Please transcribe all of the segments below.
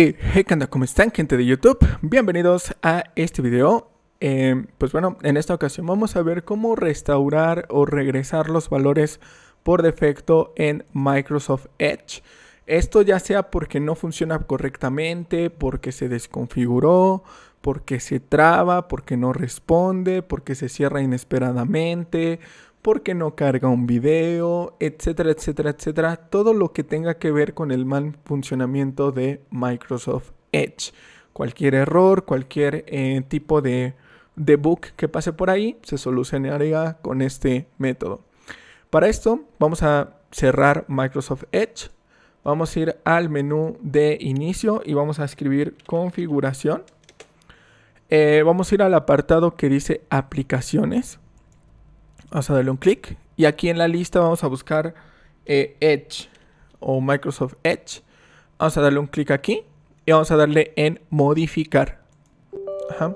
Hey, ¿Cómo están, gente de YouTube? Bienvenidos a este video. Em, pues bueno, en esta ocasión vamos a ver cómo restaurar o regresar los valores por defecto en Microsoft Edge. Esto ya sea porque no funciona correctamente, porque se desconfiguró, porque se traba, porque no responde, porque se cierra inesperadamente, porque no carga un video, etcétera, etcétera, etcétera. Todo lo que tenga que ver con el mal funcionamiento de Microsoft Edge. Cualquier error, cualquier eh, tipo de, debug que pase por ahí, se solucionaría con este método. Para esto vamos a cerrar Microsoft Edge. Vamos a ir al menú de inicio y vamos a escribir configuración. Eh, vamos a ir al apartado que dice aplicaciones. Vamos a darle un clic. Y aquí en la lista vamos a buscar eh, Edge o Microsoft Edge. Vamos a darle un clic aquí y vamos a darle en modificar. Ajá.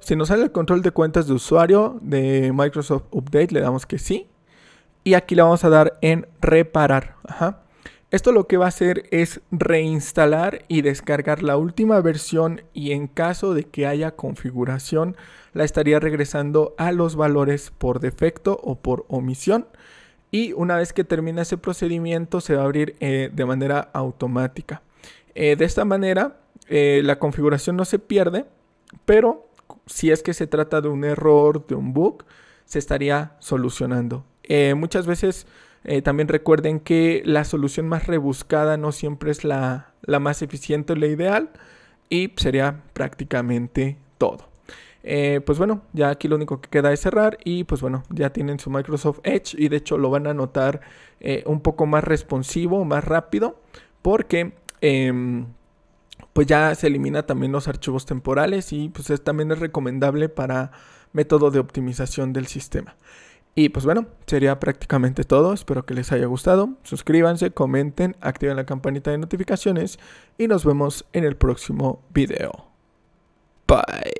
Si nos sale el control de cuentas de usuario de Microsoft Update, le damos que sí. Y aquí le vamos a dar en reparar. Ajá. Esto lo que va a hacer es reinstalar y descargar la última versión y en caso de que haya configuración la estaría regresando a los valores por defecto o por omisión y una vez que termina ese procedimiento se va a abrir eh, de manera automática. Eh, de esta manera eh, la configuración no se pierde, pero si es que se trata de un error, de un bug, se estaría solucionando. muchas veces eh, también recuerden que la solución más rebuscada no siempre es la, más eficiente o la ideal y sería prácticamente todo. Eh, pues bueno, ya aquí lo único que queda es cerrar y pues bueno, ya tienen su Microsoft Edge y de hecho lo van a notar eh, un poco más responsivo, más rápido, porque em, pues ya se elimina también los archivos temporales y pues también es recomendable para método de optimización del sistema. Y pues bueno, sería prácticamente todo. Espero que les haya gustado. Suscríbanse, comenten, activen la campanita de notificaciones y nos vemos en el próximo video. Bye.